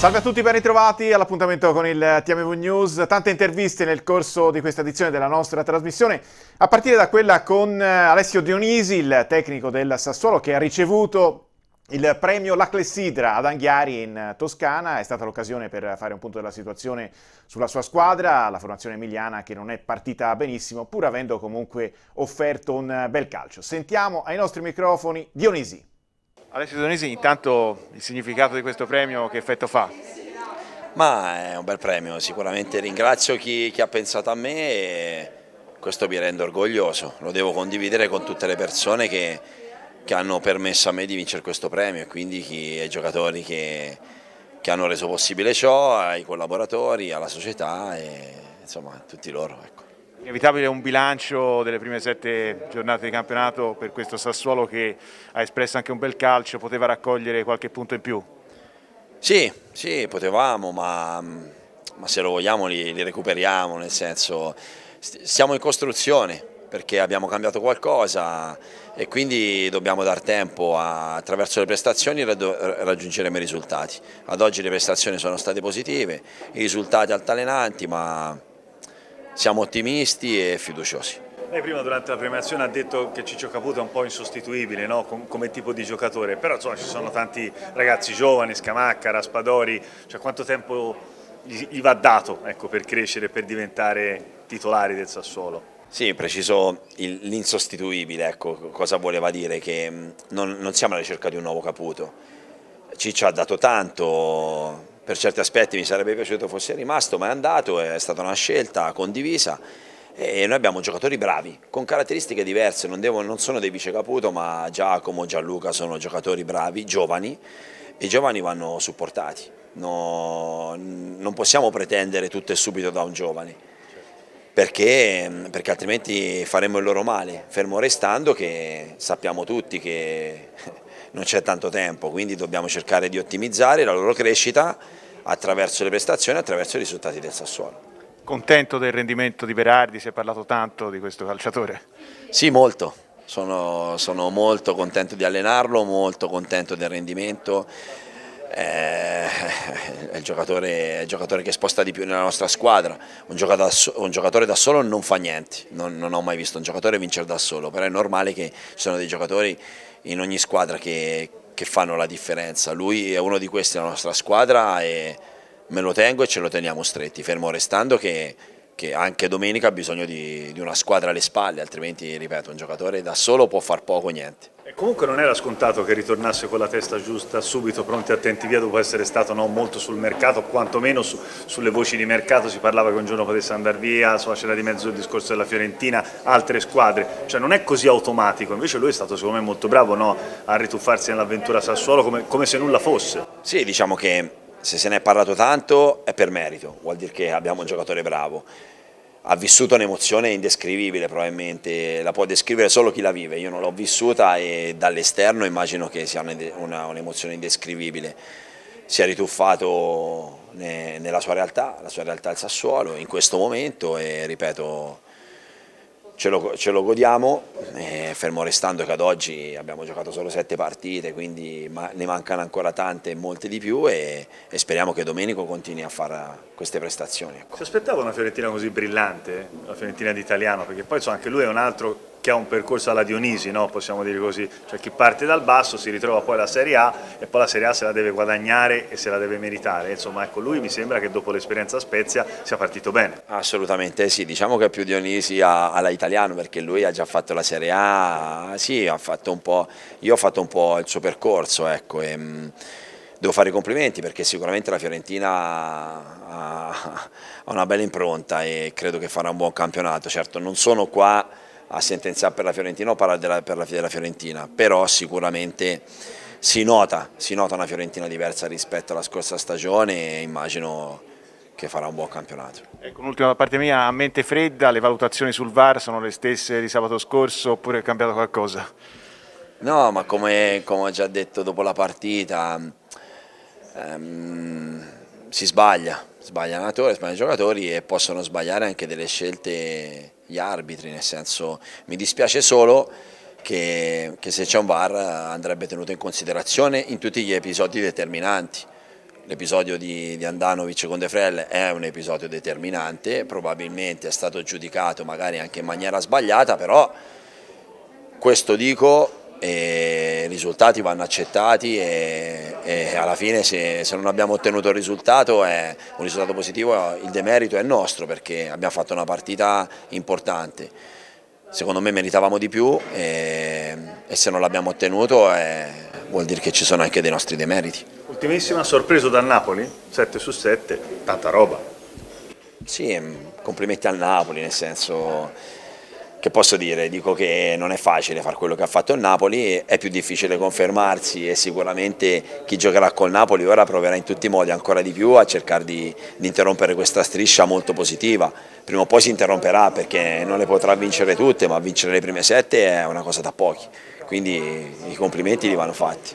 Salve a tutti, ben ritrovati all'appuntamento con il TMV News. Tante interviste nel corso di questa edizione della nostra trasmissione, a partire da quella con eh, Alessio Dionisi, il tecnico del Sassuolo, che ha ricevuto il premio La Clessidra ad Anghiari in Toscana è stata l'occasione per fare un punto della situazione sulla sua squadra, la formazione emiliana che non è partita benissimo, pur avendo comunque offerto un bel calcio. Sentiamo ai nostri microfoni Dionisi. Alessio Donisi, intanto il significato di questo premio che effetto fa? Ma è un bel premio, sicuramente ringrazio chi, chi ha pensato a me e questo mi rende orgoglioso, lo devo condividere con tutte le persone che, che hanno permesso a me di vincere questo premio e quindi chi, ai giocatori che, che, hanno reso possibile ciò, ai collaboratori, alla società e insomma a tutti loro. Ecco. Inevitabile un bilancio delle prime sette giornate di campionato per questo Sassuolo che ha espresso anche un bel calcio, poteva raccogliere qualche punto in più? Sì, sì, potevamo, ma, ma se lo vogliamo li, li recuperiamo, nel senso siamo in costruzione, perché abbiamo cambiato qualcosa e quindi dobbiamo dar tempo a, attraverso le prestazioni raggiungeremo i risultati. Ad oggi le prestazioni sono state positive, i risultati altalenanti ma siamo ottimisti e fiduciosi. Lei prima durante la premiazione ha detto che Ciccio Caputo è un po' insostituibile no? Com come tipo di giocatore, però insomma, ci sono tanti ragazzi giovani, Scamacca, Raspadori, cioè, quanto tempo gli, gli va dato ecco, per crescere, per diventare titolari del Sassuolo? Sì, preciso l'insostituibile, ecco, cosa voleva dire, che mm, non, non siamo alla ricerca di un nuovo Caputo. Ciccio ha dato tanto, per certi aspetti mi sarebbe piaciuto fosse rimasto, ma è andato, è stata una scelta condivisa e noi abbiamo giocatori bravi, con caratteristiche diverse, non, devo, non sono dei vice Caputo, ma Giacomo, Gianluca sono giocatori bravi, giovani, e i giovani vanno supportati, no, non possiamo pretendere tutto e subito da un giovane, perché, perché altrimenti faremmo il loro male, fermo restando che sappiamo tutti che non c'è tanto tempo, quindi dobbiamo cercare di ottimizzare la loro crescita attraverso le prestazioni e attraverso i risultati del Sassuolo. Contento del rendimento di Berardi, si è parlato tanto di questo calciatore? Sì, molto. Sono, sono molto contento di allenarlo, molto contento del rendimento. Eh, è, il giocatore, è il giocatore che sposta di più nella nostra squadra. Un giocatore, un giocatore da solo non fa niente. Non, non ho mai visto un giocatore vincere da solo, però è normale che ci sono dei giocatori in ogni squadra che, che fanno la differenza. Lui è uno di questi della nostra squadra e me lo tengo e ce lo teniamo stretti, fermo restando che che anche domenica ha bisogno di, di, una squadra alle spalle, altrimenti, ripeto, un giocatore da solo può far poco o niente. E comunque non era scontato che ritornasse con la testa giusta subito, pronti e attenti via, dopo essere stato no, molto sul mercato, quantomeno su, sulle voci di mercato, si parlava che un giorno potesse andare via, so, c'era di mezzo il discorso della Fiorentina, altre squadre, cioè non è così automatico, invece lui è stato secondo me molto bravo no, a rituffarsi nell'avventura Sassuolo come, come se nulla fosse. Sì, diciamo che se se ne è parlato tanto è per merito, vuol dire che abbiamo un giocatore bravo. Ha vissuto un'emozione indescrivibile probabilmente, la può descrivere solo chi la vive, io non l'ho vissuta e dall'esterno immagino che sia un'emozione indescrivibile. Si è rituffato nella sua realtà, la sua realtà al Sassuolo in questo momento e ripeto Ce lo, ce lo, godiamo, eh, fermo restando che ad oggi abbiamo giocato solo sette partite, quindi ma ne mancano ancora tante e molte di più e, e, speriamo che Domenico continui a fare queste prestazioni. Ecco. Si aspettava una Fiorentina così brillante, eh? la Fiorentina d'Italiano, perché poi so, anche lui è un altro che ha un percorso alla Dionisi, no? possiamo dire così, cioè chi parte dal basso si ritrova poi alla Serie A e poi la Serie A se la deve guadagnare e se la deve meritare, insomma ecco lui mi sembra che dopo l'esperienza a Spezia sia partito bene. Assolutamente sì, diciamo che più Dionisi alla italiano perché lui ha già fatto la Serie A, sì, ha fatto un po', io ho fatto un po' il suo percorso, ecco, e, mm, devo fare i complimenti perché sicuramente la Fiorentina ha, ha una bella impronta e credo che farà un buon campionato, certo non sono qua a sentenziare per la Fiorentina o parlare della, per la, della Fiorentina, però sicuramente si nota, si nota una Fiorentina diversa rispetto alla scorsa stagione e immagino che farà un buon campionato. Ecco, un'ultima da parte mia, a mente fredda, le valutazioni sul VAR sono le stesse di sabato scorso oppure è cambiato qualcosa? No, ma come, come ho già detto dopo la partita, ehm, si sbaglia, sbaglia il sbaglia i giocatori e possono sbagliare anche delle scelte gli arbitri, nel senso mi dispiace solo che, che se c'è un VAR andrebbe tenuto in considerazione in tutti gli episodi determinanti. L'episodio di, di, Andanovic con De Frel è un episodio determinante, probabilmente è stato giudicato magari anche in maniera sbagliata, però questo dico i risultati vanno accettati e, e alla fine se, se, non abbiamo ottenuto il risultato, è, un risultato positivo, il demerito è nostro perché abbiamo fatto una partita importante. Secondo me meritavamo di più e, e se non l'abbiamo ottenuto è, eh, vuol dire che ci sono anche dei nostri demeriti. Ultimissima sorpresa dal Napoli, 7 su 7, tanta roba. Sì, complimenti al Napoli, nel senso che posso dire? Dico che non è facile fare quello che ha fatto il Napoli, è più difficile confermarsi e sicuramente chi giocherà col Napoli ora proverà in tutti i modi ancora di più a cercare di, di interrompere questa striscia molto positiva. Prima o poi si interromperà perché non le potrà vincere tutte, ma vincere le prime sette è una cosa da pochi, quindi i complimenti li vanno fatti.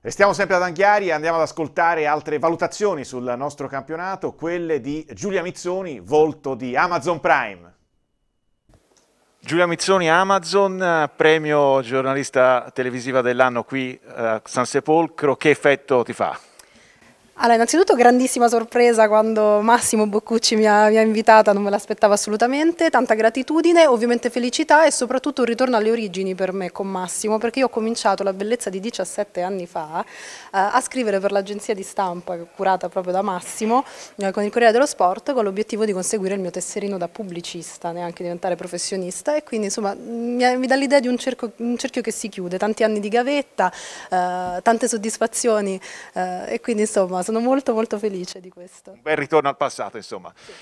Restiamo sempre ad Anghiari e andiamo ad ascoltare altre valutazioni sul nostro campionato, quelle di Giulia Mizzoni, volto di Amazon Prime. Giulia Mizzoni, Amazon, eh, premio giornalista televisiva dell'anno qui a eh, San Sepolcro, che effetto ti fa? Allora, innanzitutto grandissima sorpresa quando Massimo Boccucci mi ha, mi ha invitata, non me l'aspettavo assolutamente, tanta gratitudine, ovviamente felicità e soprattutto un ritorno alle origini per me con Massimo, perché io ho cominciato la bellezza di 17 anni fa eh, a scrivere per l'agenzia di stampa curata proprio da Massimo, eh, con il Corriere dello Sport, con l'obiettivo di conseguire il mio tesserino da pubblicista, neanche diventare professionista e quindi insomma mi, mi dà l'idea di un, cerco, un, cerchio che si chiude, tanti anni di gavetta, eh, tante soddisfazioni eh, e quindi insomma sono molto molto felice di questo. Un bel ritorno al passato, insomma. Sì.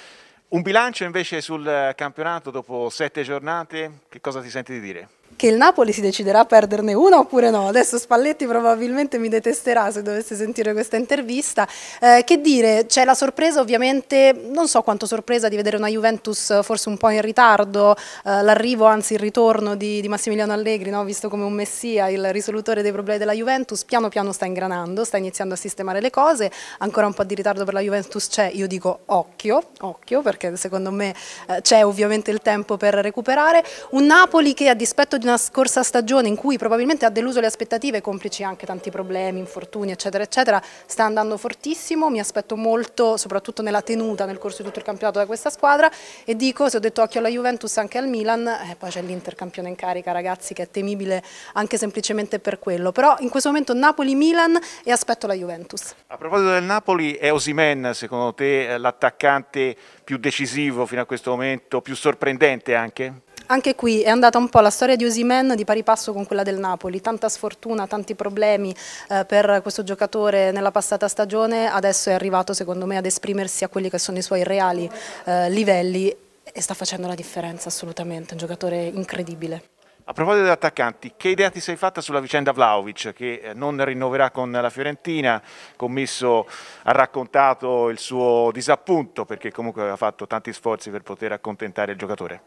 Un bilancio invece sul campionato dopo sette giornate, che cosa ti senti di dire? che il Napoli si deciderà a perderne una oppure no. Adesso Spalletti probabilmente mi detesterà se dovesse sentire questa intervista. Eh, che dire, c'è la sorpresa ovviamente, non so quanto sorpresa di vedere una Juventus forse un po' in ritardo, eh, l'arrivo anzi il ritorno di, di Massimiliano Allegri, no? visto come un messia, il risolutore dei problemi della Juventus, piano piano sta ingranando, sta iniziando a sistemare le cose, ancora un po' di ritardo per la Juventus c'è, io dico occhio, occhio perché secondo me eh, c'è ovviamente il tempo per recuperare. Un Napoli che a dispetto rispetto di una scorsa stagione in cui probabilmente ha deluso le aspettative, complici anche tanti problemi, infortuni eccetera eccetera, sta andando fortissimo, mi aspetto molto soprattutto nella tenuta nel corso di tutto il campionato da questa squadra e dico se ho detto occhio alla Juventus anche al Milan, eh, poi c'è l'intercampione in carica ragazzi che è temibile anche semplicemente per quello, però in questo momento Napoli-Milan e aspetto la Juventus. A proposito del Napoli è Osimen secondo te eh, l'attaccante più decisivo fino a questo momento, più sorprendente anche? Anche qui è andata un po' la storia di Osimen di pari passo con quella del Napoli, tanta sfortuna, tanti problemi eh, per questo giocatore nella passata stagione, adesso è arrivato secondo me ad esprimersi a quelli che sono i suoi reali eh, livelli e sta facendo la differenza assolutamente, un giocatore incredibile. A proposito degli attaccanti, che idea ti sei fatta sulla vicenda Vlaovic che eh, non rinnoverà con la Fiorentina? Commisso ha raccontato il suo disappunto perché comunque aveva fatto tanti sforzi per poter accontentare il giocatore.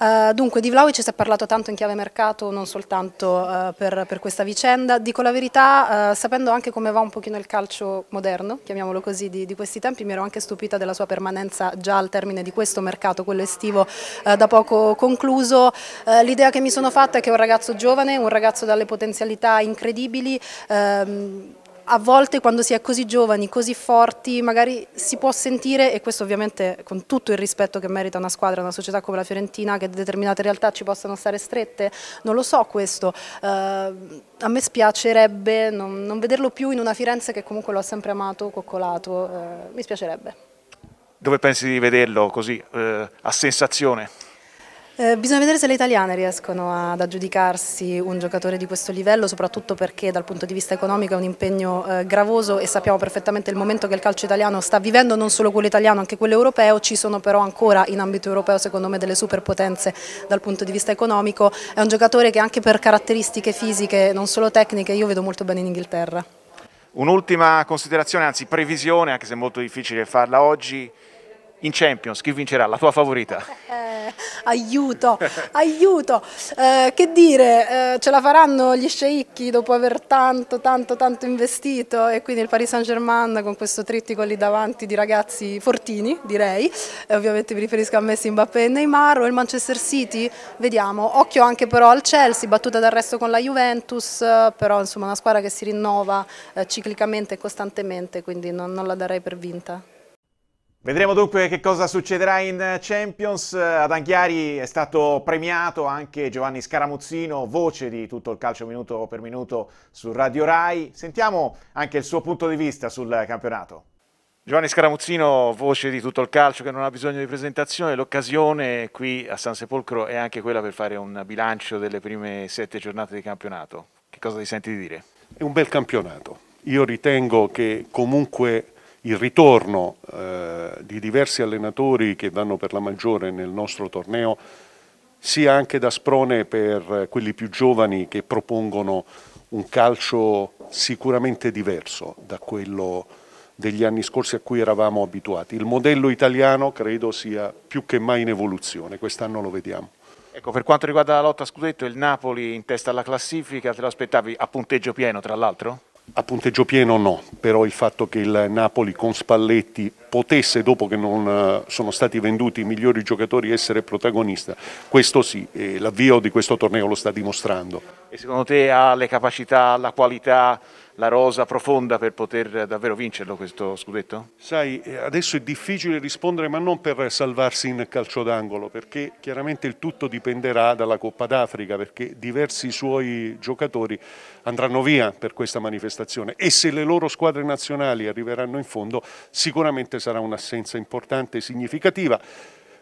Uh, dunque di Vlaovic si è parlato tanto in chiave mercato, non soltanto uh, per, per, questa vicenda, dico la verità, uh, sapendo anche come va un pochino il calcio moderno, chiamiamolo così, di, di, questi tempi, mi ero anche stupita della sua permanenza già al termine di questo mercato, quello estivo da poco concluso. L'idea che mi sono fatta è che è un ragazzo giovane, un ragazzo dalle potenzialità incredibili, ehm, a volte quando si è così giovani, così forti, magari si può sentire, e questo ovviamente con tutto il rispetto che merita una squadra, una società come la Fiorentina, che determinate realtà ci possano stare strette, non lo so questo. Uh, a me spiacerebbe non, non, vederlo più in una Firenze che comunque l'ho sempre amato, coccolato, uh, mi spiacerebbe. Dove pensi di vederlo così, uh, a sensazione? Eh, bisogna vedere se le italiane riescono ad aggiudicarsi un giocatore di questo livello, soprattutto perché dal punto di vista economico è un impegno eh, gravoso e sappiamo perfettamente il momento che il calcio italiano sta vivendo, non solo quello italiano, anche quello europeo, ci sono però ancora in ambito europeo secondo me delle superpotenze dal punto di vista economico, è un giocatore che anche per caratteristiche fisiche, non solo tecniche, io vedo molto bene in Inghilterra. Un'ultima considerazione, anzi previsione, anche se è molto difficile farla oggi, in Champions chi vincerà? La tua favorita? Eh, aiuto, aiuto. Eh, che dire, eh, ce la faranno gli sceicchi dopo aver tanto, tanto, tanto investito e quindi il Paris Saint-Germain con questo trittico lì davanti di ragazzi fortini, direi. Eh, ovviamente mi riferisco a Messi, Mbappé e Neymar o il Manchester City, vediamo. Occhio anche però al Chelsea, battuta d'arresto con la Juventus, eh, però insomma una squadra che si rinnova eh, ciclicamente e costantemente, quindi non, non la darei per vinta. Vedremo dunque che cosa succederà in Champions. Ad Anghiari è stato premiato anche Giovanni Scaramuzzino, voce di tutto il calcio minuto per minuto su Radio Rai. Sentiamo anche il suo punto di vista sul campionato. Giovanni Scaramuzzino, voce di tutto il calcio che non ha bisogno di presentazione, l'occasione qui a San Sepolcro è anche quella per fare un bilancio delle prime sette giornate di campionato. Che cosa ti senti di dire? È un bel campionato. Io ritengo che comunque il ritorno eh, di diversi allenatori che vanno per la maggiore nel nostro torneo sia anche da sprone per quelli più giovani che propongono un calcio sicuramente diverso da quello degli anni scorsi a cui eravamo abituati. Il modello italiano credo sia più che mai in evoluzione, quest'anno lo vediamo. Ecco, per quanto riguarda la lotta a Scudetto, il Napoli in testa alla classifica, te lo aspettavi a punteggio pieno tra l'altro? a punteggio pieno no, però il fatto che il Napoli con Spalletti potesse, dopo che non eh, sono stati venduti i migliori giocatori, essere protagonista, questo sì, l'avvio di questo torneo lo sta dimostrando. E secondo te ha le capacità, la qualità la rosa profonda per poter davvero vincerlo questo scudetto? Sai, adesso è difficile rispondere, ma non per salvarsi in calcio d'angolo, perché chiaramente il tutto dipenderà dalla Coppa d'Africa, perché diversi suoi giocatori andranno via per questa manifestazione e se le loro squadre nazionali arriveranno in fondo sicuramente sarà un'assenza importante e significativa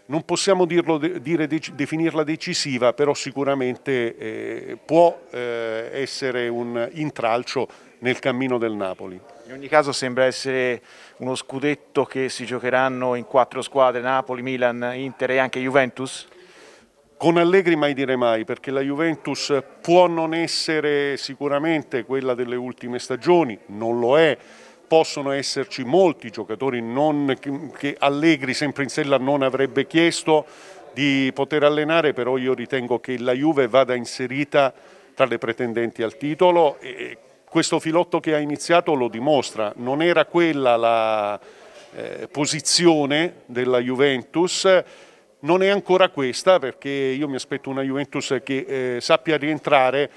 non possiamo dirlo, dire, definirla decisiva, però sicuramente eh, può eh, essere un intralcio nel cammino del Napoli. In ogni caso sembra essere uno scudetto che si giocheranno in quattro squadre, Napoli, Milan, Inter e anche Juventus? Con Allegri mai dire mai, perché la Juventus può non essere sicuramente quella delle ultime stagioni, non lo è, possono esserci molti giocatori non, che Allegri sempre in sella non avrebbe chiesto di poter allenare, però io ritengo che la Juve vada inserita tra le pretendenti al titolo e questo filotto che ha iniziato lo dimostra, non era quella la eh, posizione della Juventus, non è ancora questa perché io mi aspetto una Juventus che eh, sappia rientrare,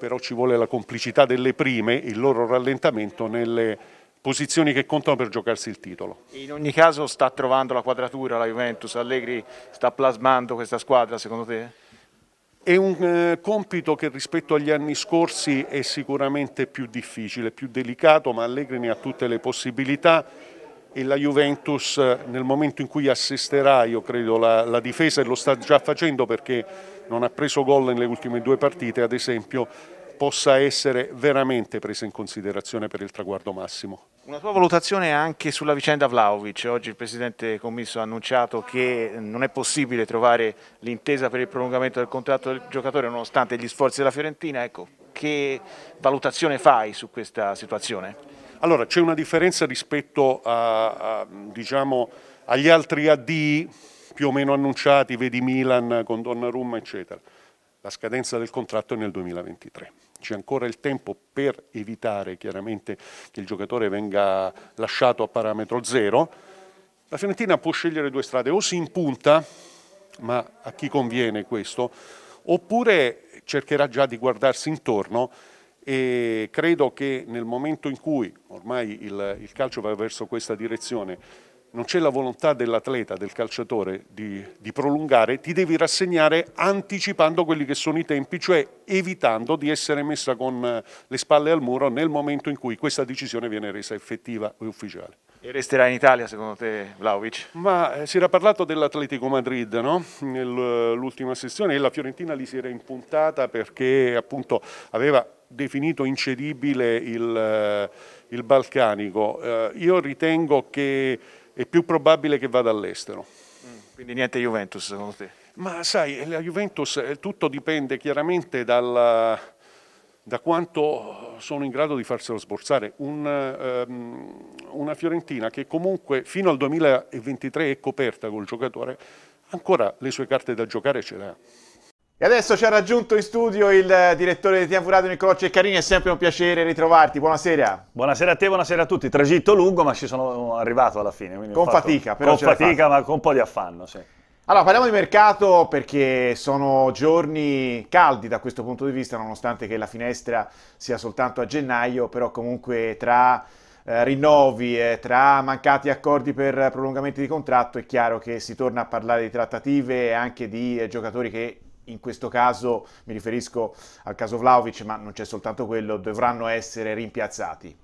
però ci vuole la complicità delle prime, il loro rallentamento nelle posizioni che contano per giocarsi il titolo. In ogni caso sta trovando la quadratura la Juventus, Allegri sta plasmando questa squadra secondo te? È un eh, compito che rispetto agli anni scorsi è sicuramente più difficile, più delicato, ma Allegri ne ha tutte le possibilità e la Juventus eh, nel momento in cui assisterà, io credo, la, la difesa e lo sta già facendo perché non ha preso gol nelle ultime due partite, ad esempio, possa essere veramente presa in considerazione per il traguardo massimo. Una tua valutazione anche sulla vicenda Vlaovic. Oggi il Presidente Commisso ha annunciato che eh, non è possibile trovare l'intesa per il prolungamento del contratto del giocatore nonostante gli sforzi della Fiorentina. Ecco, che valutazione fai su questa situazione? Allora, c'è una differenza rispetto a, a, diciamo, agli altri AD più o meno annunciati, vedi Milan con Donnarumma, eccetera. La scadenza del contratto è nel 2023 c'è ancora il tempo per evitare chiaramente che il giocatore venga lasciato a parametro zero, la Fiorentina può scegliere due strade, o si impunta, ma a chi conviene questo, oppure cercherà già di guardarsi intorno e credo che nel momento in cui ormai il, il calcio va verso questa direzione, non c'è la volontà dell'atleta, del calciatore di, di, prolungare, ti devi rassegnare anticipando quelli che sono i tempi, cioè evitando di essere messa con eh, le spalle al muro nel momento in cui questa decisione viene resa effettiva e ufficiale. E resterà in Italia secondo te Vlaovic? Ma eh, si era parlato dell'Atletico Madrid no? nell'ultima eh, sessione e la Fiorentina lì si era impuntata perché appunto aveva definito incedibile il, eh, il balcanico. Eh, io ritengo che è più probabile che vada all'estero. Mm, quindi niente Juventus secondo te? Ma sai, la Juventus eh, tutto dipende chiaramente dalla, da quanto sono in grado di farselo sborsare. Un, um, una Fiorentina che comunque fino al 2023 è coperta col giocatore, ancora le sue carte da giocare ce le ha. E adesso ci ha raggiunto in studio il eh, direttore di TNV Radio Niccolò Ceccarini, è sempre un piacere ritrovarti, buonasera. Buonasera a te, buonasera a tutti, tragitto lungo ma ci sono eh, arrivato alla fine. Con fatica, però Con fatica ma con un po' di affanno, sì. Allora, parliamo di mercato perché sono giorni caldi da questo punto di vista, nonostante che la finestra sia soltanto a gennaio, però comunque tra eh, rinnovi, eh, tra mancati accordi per prolungamenti di contratto è chiaro che si torna a parlare di trattative e anche di eh, giocatori che in questo caso mi riferisco al caso Vlaovic, ma non c'è soltanto quello, dovranno essere rimpiazzati?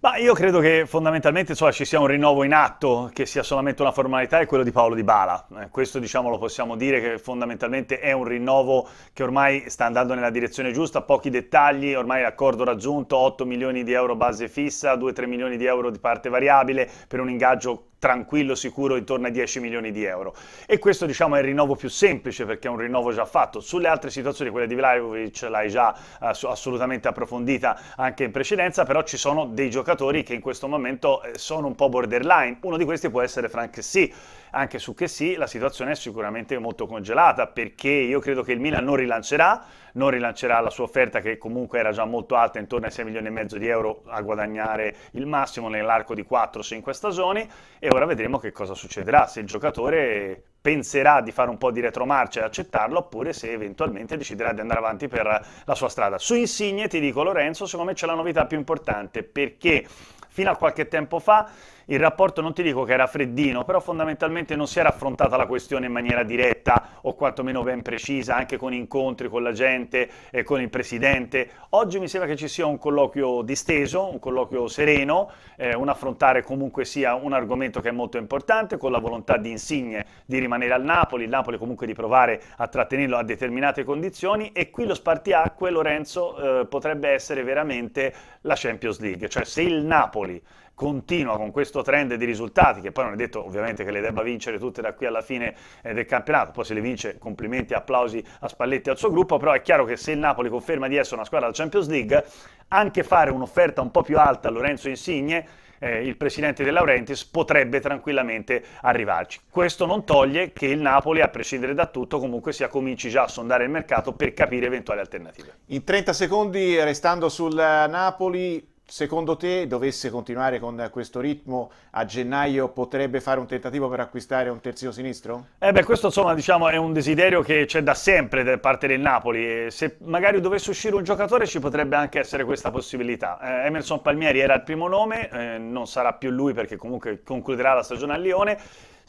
Ma io credo che fondamentalmente insomma, ci sia un rinnovo in atto che sia solamente una formalità e quello di Paolo Di Bala. Eh, questo diciamo, lo possiamo dire che fondamentalmente è un rinnovo che ormai sta andando nella direzione giusta, pochi dettagli, ormai accordo raggiunto, 8 milioni di euro base fissa, 2-3 milioni di euro di parte variabile per un ingaggio tranquillo, sicuro, intorno ai 10 milioni di euro. E questo diciamo è il rinnovo più semplice perché è un rinnovo già fatto. Sulle altre situazioni, quelle di Vlaovic l'hai già eh, assolutamente approfondita anche in precedenza, però ci sono dei giocatori che in questo momento eh, sono un po' borderline. Uno di questi può essere Frank Sì. Anche su che sì, la situazione è sicuramente molto congelata perché io credo che il Milan non rilancerà, non rilancerà la sua offerta che comunque era già molto alta, intorno ai 6 milioni e mezzo di euro a guadagnare il massimo nell'arco di 4-5 stagioni e ora vedremo che cosa succederà, se il giocatore penserà di fare un po' di retromarcia e accettarlo oppure se eventualmente deciderà di andare avanti per la sua strada. Su Insigne ti dico Lorenzo, secondo me c'è la novità più importante perché fino a qualche tempo fa il rapporto non ti dico che era freddino, però fondamentalmente non si era affrontata la questione in maniera diretta o quantomeno ben precisa, anche con incontri con la gente e con il presidente. Oggi mi sembra che ci sia un colloquio disteso, un colloquio sereno, eh, un affrontare comunque sia un argomento che è molto importante, con la volontà di Insigne di rimanere al Napoli, il Napoli comunque di provare a trattenerlo a determinate condizioni e qui lo spartiacque Lorenzo eh, potrebbe essere veramente la Champions League, cioè se il Napoli continua con questo trend di risultati, che poi non è detto ovviamente che le debba vincere tutte da qui alla fine eh, del campionato, poi se le vince complimenti e applausi a Spalletti e al suo gruppo, però è chiaro che se il Napoli conferma di essere una squadra della Champions League, anche fare un'offerta un po' più alta a Lorenzo Insigne eh, il presidente De Laurentiis potrebbe tranquillamente arrivarci. Questo non toglie che il Napoli, a prescindere da tutto, comunque sia cominci già a sondare il mercato per capire eventuali alternative. In 30 secondi, restando sul Napoli, secondo te dovesse continuare con questo ritmo a gennaio potrebbe fare un tentativo per acquistare un terzino sinistro? Eh beh, questo insomma diciamo, è un desiderio che c'è da sempre da parte del Napoli e se magari dovesse uscire un giocatore ci potrebbe anche essere questa possibilità. Eh, Emerson Palmieri era il primo nome, eh, non sarà più lui perché comunque concluderà la stagione a Lione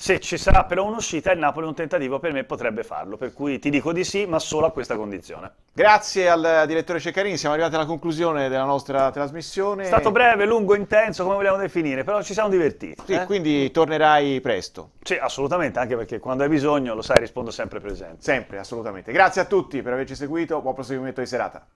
se ci sarà però un'uscita il Napoli un tentativo per me potrebbe farlo, per cui ti dico di sì, ma solo a questa condizione. Grazie al direttore Ceccarini, siamo arrivati alla conclusione della nostra trasmissione. È stato breve, lungo, intenso, come vogliamo definire, però ci siamo divertiti. Sì, eh? quindi tornerai presto. Sì, assolutamente, anche perché quando hai bisogno, lo sai, rispondo sempre presente. Sempre, assolutamente. Grazie a tutti per averci seguito, buon proseguimento di serata.